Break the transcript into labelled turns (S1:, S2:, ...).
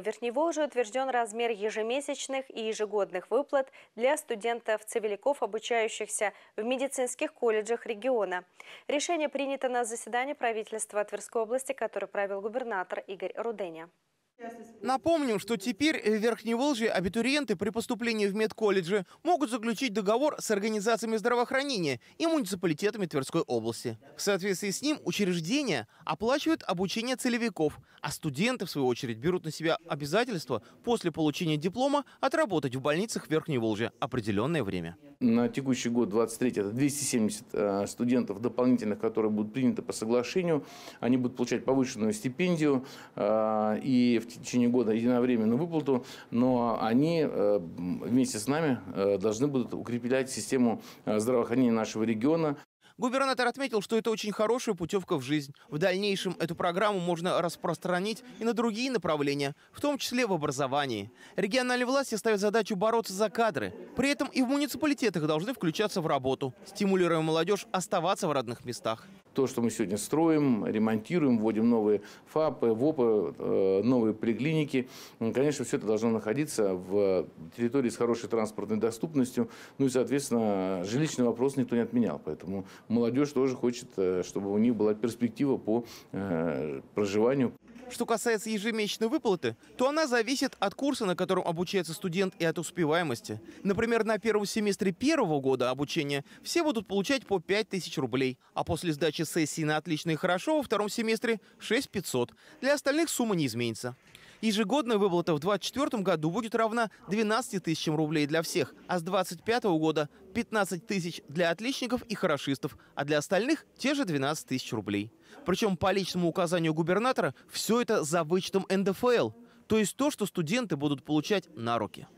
S1: В Верхней Волжи утвержден размер ежемесячных и ежегодных выплат для студентов-цивиляков, обучающихся в медицинских колледжах региона. Решение принято на заседании правительства Тверской области, которое провел губернатор Игорь Руденя.
S2: Напомним, что теперь в Верхней Волжье абитуриенты при поступлении в медколледжи могут заключить договор с организациями здравоохранения и муниципалитетами Тверской области. В соответствии с ним учреждения оплачивают обучение целевиков, а студенты, в свою очередь, берут на себя обязательство после получения диплома отработать в больницах Верхней Волжья определенное время
S3: на текущий год, 23 это 270 э, студентов дополнительных, которые будут приняты по соглашению. Они будут получать повышенную стипендию э, и в течение года единовременную выплату, но они э, вместе с нами должны будут укреплять систему здравоохранения нашего региона.
S2: Губернатор отметил, что это очень хорошая путевка в жизнь. В дальнейшем эту программу можно распространить и на другие направления, в том числе в образовании. Региональные власти ставят задачу бороться за кадры. При этом и в муниципалитетах должны включаться в работу, стимулируя
S3: молодежь оставаться в родных местах то, что мы сегодня строим, ремонтируем, вводим новые ФАПы, ВОПы, э, новые приклиники. Ну, конечно, все это должно находиться в территории с хорошей транспортной доступностью. Ну и, соответственно, жилищный вопрос никто не отменял. Поэтому молодежь тоже хочет, э, чтобы у них была перспектива по э, проживанию, что касается ежемесячной выплаты, то
S2: она зависит от курса, на котором обучается студент и от успеваемости. Например, на первом семестре первого года обучения все будут получать по 5000 рублей, а после сдачи сессии на отлично и хорошо во втором семестре 6500. Для остальных сумма не изменится. Ежегодная выплата в 2024 году будет равна 12 тысячам рублей для всех, а с 2025 года 15 тысяч для отличников и хорошистов, а для остальных те же 12 тысяч рублей. Причем по личному указанию губернатора все это за вычетом НДФЛ, то есть то, что студенты будут получать на руки.